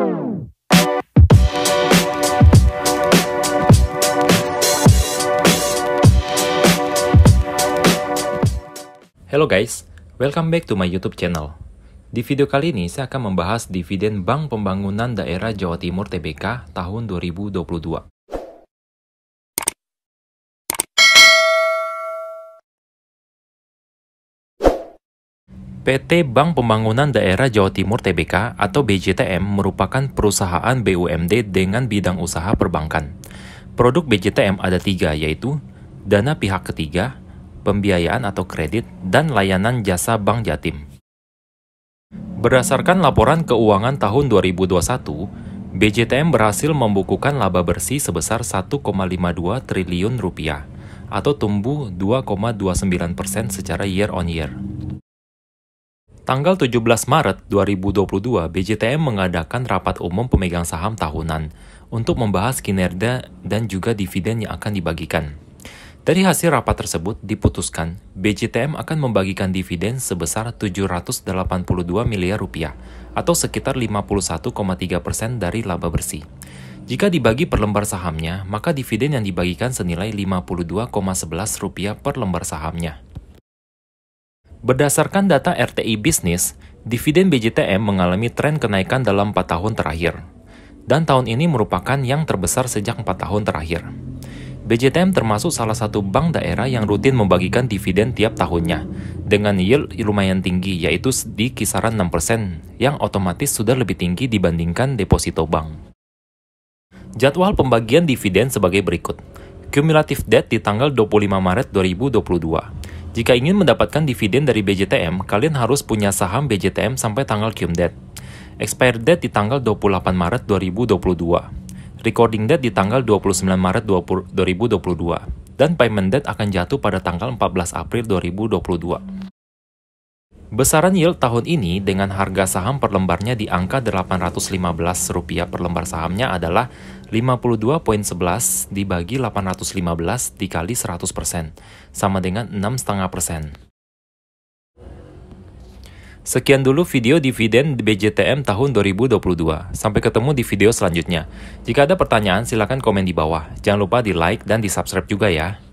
Hello guys, welcome back to my YouTube channel. Di video kali ini saya akan membahas dividen Bank Pembangunan Daerah Jawa Timur TBK tahun 2022. PT Bank Pembangunan Daerah Jawa Timur TBK atau BJTM merupakan perusahaan BUMD dengan bidang usaha perbankan. Produk BJTM ada tiga yaitu dana pihak ketiga, pembiayaan atau kredit, dan layanan jasa bank jatim. Berdasarkan laporan keuangan tahun 2021, BJTM berhasil membukukan laba bersih sebesar 1,52 triliun rupiah atau tumbuh 2,29 persen secara year on year. Tanggal 17 Maret 2022, BJTM mengadakan rapat umum pemegang saham tahunan untuk membahas kinerja dan juga dividen yang akan dibagikan. Dari hasil rapat tersebut diputuskan, BJTM akan membagikan dividen sebesar 782 miliar rupiah atau sekitar 51,3 persen dari laba bersih. Jika dibagi per lembar sahamnya, maka dividen yang dibagikan senilai 52,11 rupiah per lembar sahamnya. Berdasarkan data RTI Bisnis, dividen BJTM mengalami tren kenaikan dalam 4 tahun terakhir. Dan tahun ini merupakan yang terbesar sejak 4 tahun terakhir. BJTM termasuk salah satu bank daerah yang rutin membagikan dividen tiap tahunnya, dengan yield lumayan tinggi yaitu di kisaran 6% yang otomatis sudah lebih tinggi dibandingkan deposito bank. Jadwal pembagian dividen sebagai berikut. Cumulative debt di tanggal 25 Maret 2022 jika ingin mendapatkan dividen dari BJTM, kalian harus punya saham BJTM sampai tanggal date. Expired date di tanggal 28 Maret 2022. Recording date di tanggal 29 Maret 20, 2022. Dan payment date akan jatuh pada tanggal 14 April 2022. Besaran yield tahun ini dengan harga saham per lembarnya di angka Rp815 per lembar sahamnya adalah 52.11 dibagi 815 dikali 100%, sama dengan 6,5%. Sekian dulu video dividen BJTM tahun 2022. Sampai ketemu di video selanjutnya. Jika ada pertanyaan, silakan komen di bawah. Jangan lupa di like dan di subscribe juga ya.